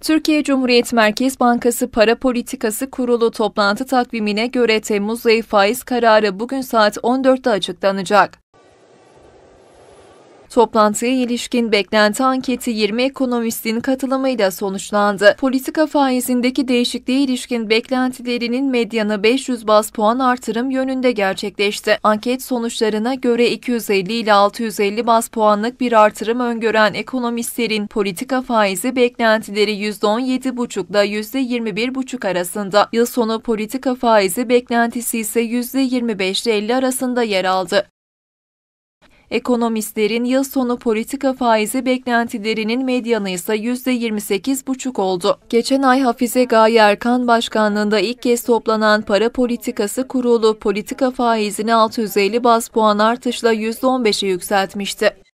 Türkiye Cumhuriyet Merkez Bankası Para Politikası Kurulu toplantı takvimine göre Temmuz ayı faiz kararı bugün saat 14'te açıklanacak. Toplantıya ilişkin beklenti anketi 20 ekonomistin katılımıyla sonuçlandı. Politika faizindeki değişikliğe ilişkin beklentilerinin medyanı 500 bas puan artırım yönünde gerçekleşti. Anket sonuçlarına göre 250 ile 650 bas puanlık bir artırım öngören ekonomistlerin politika faizi beklentileri %17,5 ile %21,5 arasında. Yıl sonu politika faizi beklentisi ise %25 ile 50 arasında yer aldı. Ekonomistlerin yıl sonu politika faizi beklentilerinin medyanı ise %28,5 oldu. Geçen ay Hafize Gaye Erkan başkanlığında ilk kez toplanan para politikası kurulu politika faizini 650 bas puan artışla %15'e yükseltmişti.